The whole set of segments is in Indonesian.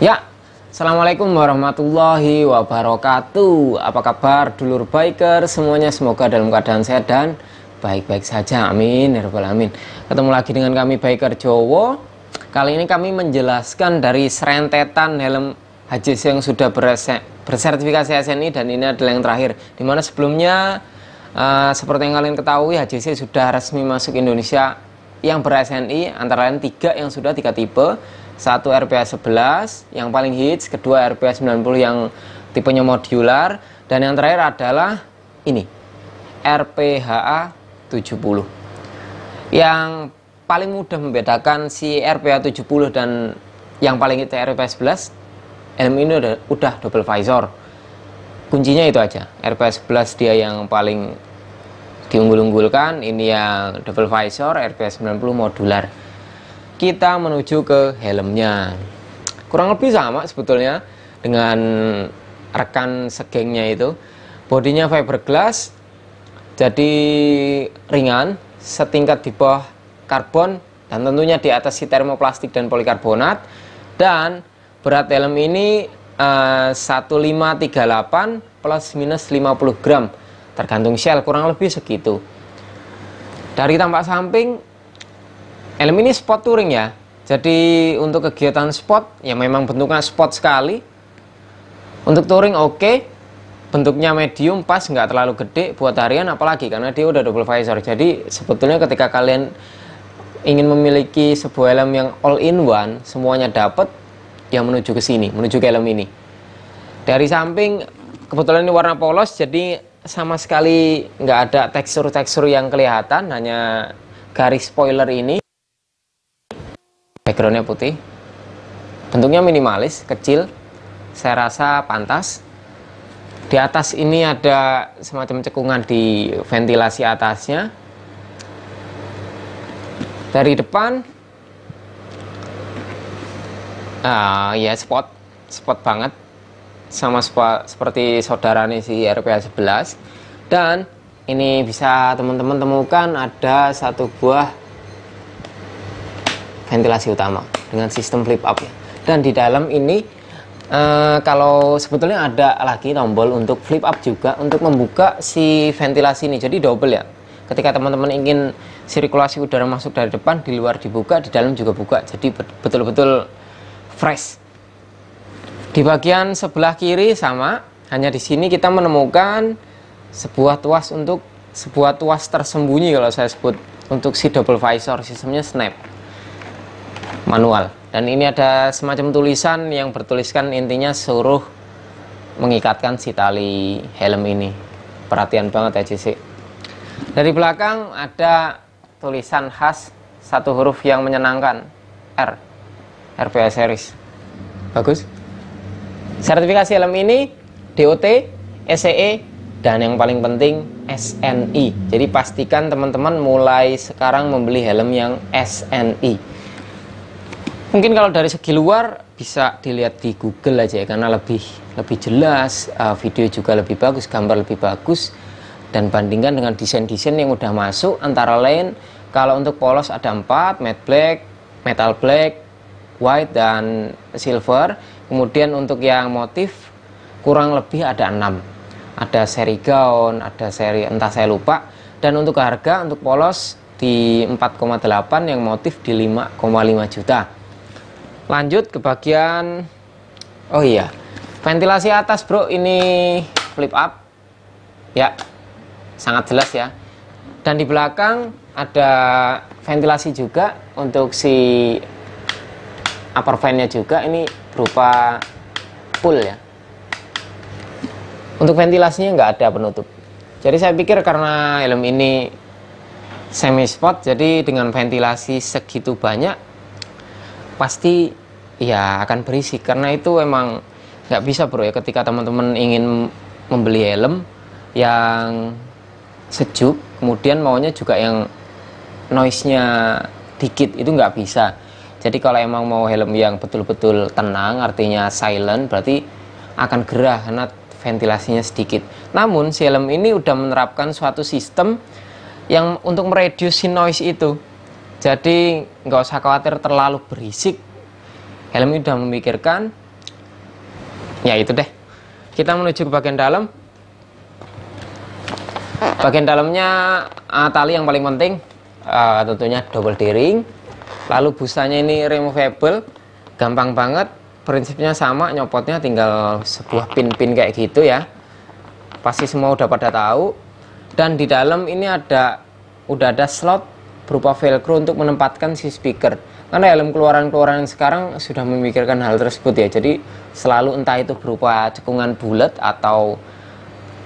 Ya, Assalamualaikum warahmatullahi wabarakatuh Apa kabar dulur biker semuanya Semoga dalam keadaan sehat dan baik-baik saja Amin Herbal ya Amin Ketemu lagi dengan kami biker Jowo Kali ini kami menjelaskan dari serentetan helm HJC yang sudah bersertifikasi SNI Dan ini adalah yang terakhir Dimana sebelumnya uh, seperti yang kalian ketahui HJC sudah resmi masuk Indonesia yang ber-SNI antara lain tiga yang sudah tiga tipe satu RPA 11 yang paling hits, kedua RPA 90 yang tipenya modular, dan yang terakhir adalah ini RPHA 70. Yang paling mudah membedakan si RPA 70 dan yang paling hits RPA 11 Helm ini udah, udah double visor kuncinya itu aja RPS 11 dia yang paling diunggul-unggulkan ini yang double visor RPS 90 modular kita menuju ke helmnya. Kurang lebih sama sebetulnya dengan rekan segengnya itu. Bodinya fiberglass, jadi ringan, setingkat di bawah karbon, dan tentunya di atas si termoplastik dan polikarbonat. Dan berat helm ini uh, eh, 1538 plus minus 50 gram, tergantung shell, kurang lebih segitu. Dari tampak samping, Elm ini spot touring ya. Jadi untuk kegiatan spot ya memang bentuknya spot sekali. Untuk touring oke. Okay. Bentuknya medium pas nggak terlalu gede buat harian apalagi karena dia udah double visor. Jadi sebetulnya ketika kalian ingin memiliki sebuah helm yang all in one, semuanya dapat yang menuju ke sini, menuju ke helm ini. Dari samping kebetulan ini warna polos jadi sama sekali nggak ada tekstur-tekstur yang kelihatan, hanya garis spoiler ini backgroundnya putih bentuknya minimalis kecil saya rasa pantas di atas ini ada semacam cekungan di ventilasi atasnya dari depan uh, ya spot spot banget sama spot, seperti saudara nih si RPA 11 dan ini bisa teman-teman temukan ada satu buah ventilasi utama dengan sistem flip up ya. Dan di dalam ini Uh, kalau sebetulnya ada lagi tombol untuk flip up juga untuk membuka si ventilasi ini jadi double ya ketika teman-teman ingin sirkulasi udara masuk dari depan di luar dibuka di dalam juga buka jadi betul-betul fresh di bagian sebelah kiri sama hanya di sini kita menemukan sebuah tuas untuk sebuah tuas tersembunyi kalau saya sebut untuk si double visor sistemnya snap manual dan ini ada semacam tulisan yang bertuliskan intinya suruh mengikatkan si tali helm ini perhatian banget ya JC dari belakang ada tulisan khas satu huruf yang menyenangkan R RPS series bagus sertifikasi helm ini DOT SCE e, dan yang paling penting SNI jadi pastikan teman-teman mulai sekarang membeli helm yang SNI Mungkin kalau dari segi luar bisa dilihat di Google aja ya karena lebih lebih jelas, uh, video juga lebih bagus, gambar lebih bagus dan bandingkan dengan desain-desain yang udah masuk antara lain kalau untuk polos ada empat matte black, metal black, white dan silver. Kemudian untuk yang motif kurang lebih ada enam Ada seri gaun, ada seri entah saya lupa. Dan untuk harga untuk polos di 4,8 yang motif di 5,5 juta lanjut ke bagian oh iya ventilasi atas bro ini flip up ya sangat jelas ya dan di belakang ada ventilasi juga untuk si upper fan nya juga ini berupa pull ya untuk ventilasinya nggak ada penutup jadi saya pikir karena helm ini semi spot jadi dengan ventilasi segitu banyak pasti ya akan berisi karena itu emang nggak bisa bro ya ketika teman-teman ingin membeli helm yang sejuk kemudian maunya juga yang noise-nya dikit itu nggak bisa jadi kalau emang mau helm yang betul-betul tenang artinya silent berarti akan gerah karena ventilasinya sedikit namun si helm ini udah menerapkan suatu sistem yang untuk mereduksi noise itu jadi nggak usah khawatir terlalu berisik. Helmi sudah memikirkan. Ya itu deh. Kita menuju ke bagian dalam. Bagian dalamnya uh, tali yang paling penting uh, tentunya double D-ring. Lalu busanya ini removable, gampang banget. Prinsipnya sama, nyopotnya tinggal sebuah pin-pin kayak gitu ya. Pasti semua udah pada tahu. Dan di dalam ini ada udah ada slot berupa velcro untuk menempatkan si speaker karena helm keluaran-keluaran yang sekarang sudah memikirkan hal tersebut ya jadi selalu entah itu berupa cekungan bulat atau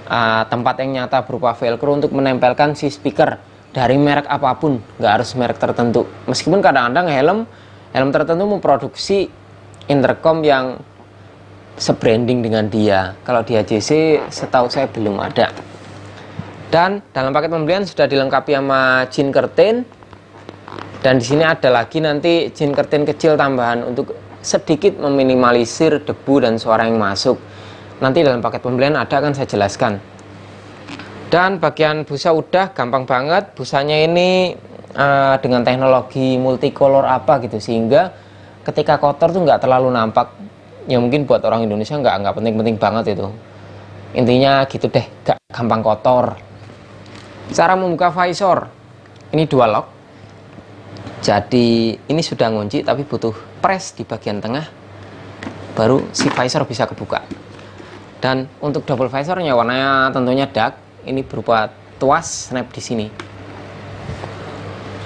uh, tempat yang nyata berupa velcro untuk menempelkan si speaker dari merek apapun nggak harus merek tertentu meskipun kadang-kadang helm helm tertentu memproduksi intercom yang sebranding dengan dia kalau di AJC setahu saya belum ada dan dalam paket pembelian sudah dilengkapi sama jean curtain dan di sini ada lagi nanti jin kertin kecil tambahan untuk sedikit meminimalisir debu dan suara yang masuk. Nanti dalam paket pembelian ada akan saya jelaskan. Dan bagian busa udah gampang banget. Busanya ini uh, dengan teknologi multicolor apa gitu sehingga ketika kotor tuh nggak terlalu nampak. Ya mungkin buat orang Indonesia nggak nggak penting-penting banget itu. Intinya gitu deh, gak gampang kotor. Cara membuka visor. Ini dua lock jadi ini sudah ngunci tapi butuh press di bagian tengah baru si visor bisa kebuka. Dan untuk double visornya warnanya tentunya dark, ini berupa tuas snap di sini.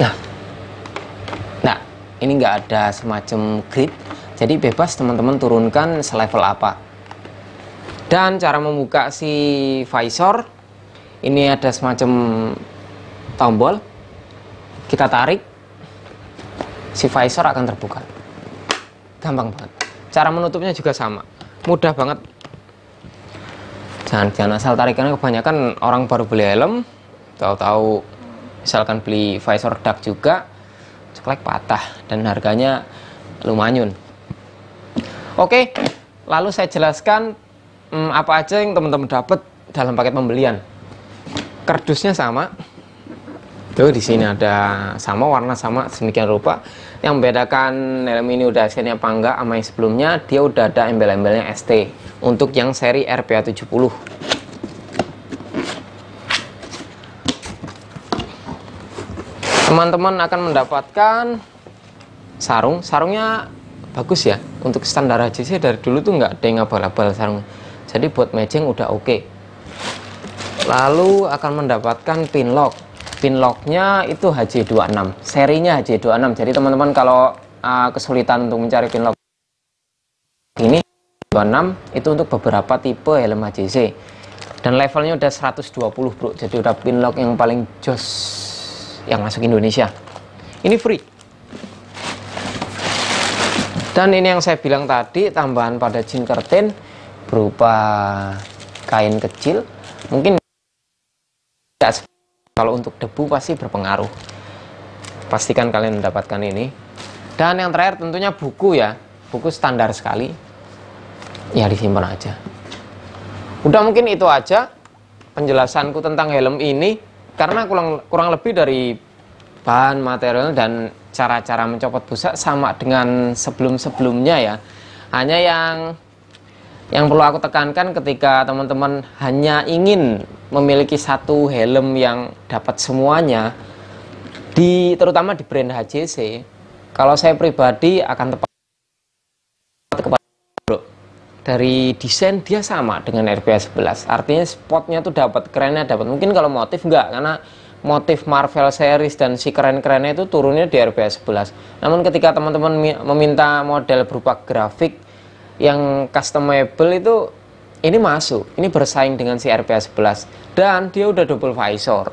Nah, nah ini nggak ada semacam grid, jadi bebas teman-teman turunkan selevel apa. Dan cara membuka si visor, ini ada semacam tombol, kita tarik, si visor akan terbuka gampang banget cara menutupnya juga sama mudah banget jangan jangan asal tarikannya kebanyakan orang baru beli helm tahu-tahu misalkan beli visor dark juga ceklek patah dan harganya lumayan oke lalu saya jelaskan hmm, apa aja yang teman-teman dapat dalam paket pembelian kardusnya sama Tuh di sini ada sama warna sama sedemikian rupa. Yang membedakan helm ini udah seri apa enggak sama yang sebelumnya, dia udah ada embel-embelnya ST untuk yang seri RPA 70. Teman-teman akan mendapatkan sarung. Sarungnya bagus ya. Untuk standar sih dari dulu tuh nggak ada yang abal-abal sarung. Jadi buat matching udah oke. Okay. Lalu akan mendapatkan pin lock pinlocknya itu HJ26 serinya HJ26 jadi teman-teman kalau uh, kesulitan untuk mencari pinlock ini 26 itu untuk beberapa tipe helm HJC dan levelnya udah 120 bro jadi udah pinlock yang paling jos yang masuk Indonesia ini free dan ini yang saya bilang tadi tambahan pada jin kertin berupa kain kecil mungkin tidak kalau untuk debu pasti berpengaruh. Pastikan kalian mendapatkan ini. Dan yang terakhir tentunya buku ya. Buku standar sekali. Ya disimpan aja. Udah mungkin itu aja penjelasanku tentang helm ini karena kurang kurang lebih dari bahan material dan cara-cara mencopot busa sama dengan sebelum-sebelumnya ya. Hanya yang yang perlu aku tekankan ketika teman-teman hanya ingin memiliki satu helm yang dapat semuanya di terutama di brand HJC kalau saya pribadi akan tepat dari desain dia sama dengan RPA 11 artinya spotnya tuh dapat kerennya dapat mungkin kalau motif enggak karena motif Marvel series dan si keren-kerennya itu turunnya di RPA 11 namun ketika teman-teman meminta model berupa grafik yang customable itu ini masuk, ini bersaing dengan si rps 11 dan dia udah double visor.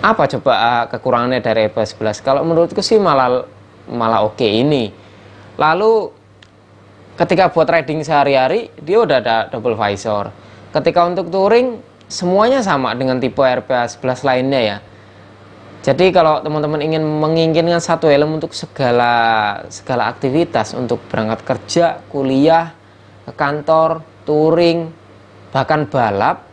Apa coba ah, kekurangannya dari rps 11? Kalau menurutku sih malah malah oke okay ini. Lalu ketika buat trading sehari-hari dia udah ada double visor. Ketika untuk touring semuanya sama dengan tipe rps 11 lainnya ya. Jadi kalau teman-teman ingin menginginkan satu helm untuk segala segala aktivitas untuk berangkat kerja, kuliah, ke kantor, touring, bahkan balap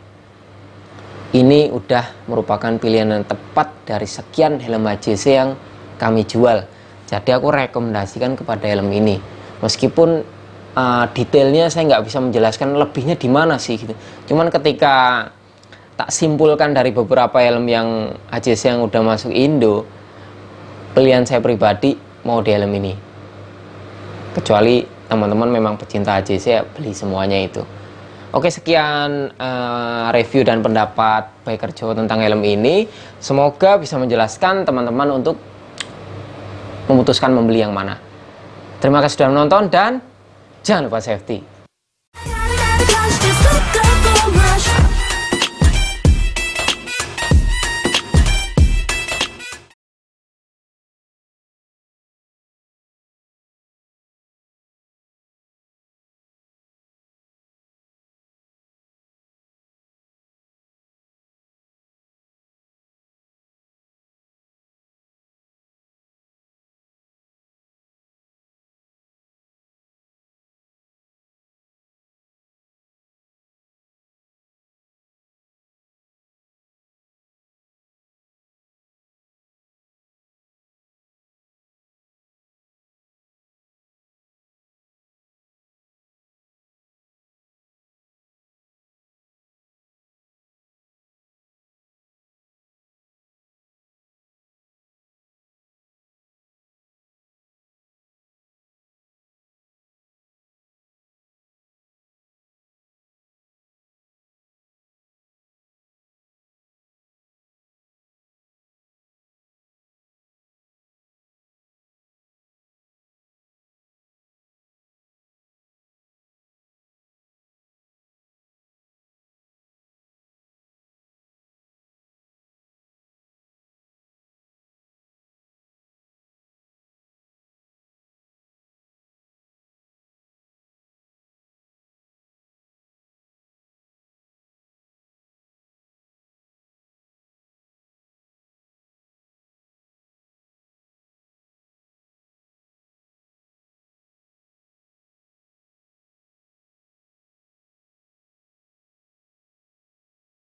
ini udah merupakan pilihan yang tepat dari sekian helm HJC yang kami jual. Jadi aku rekomendasikan kepada helm ini. Meskipun uh, detailnya saya nggak bisa menjelaskan lebihnya di mana sih gitu. Cuman ketika tak simpulkan dari beberapa helm yang AJC yang udah masuk Indo pilihan saya pribadi mau di helm ini kecuali teman-teman memang pecinta AJC ya beli semuanya itu oke sekian uh, review dan pendapat biker Jawa tentang helm ini semoga bisa menjelaskan teman-teman untuk memutuskan membeli yang mana terima kasih sudah menonton dan jangan lupa safety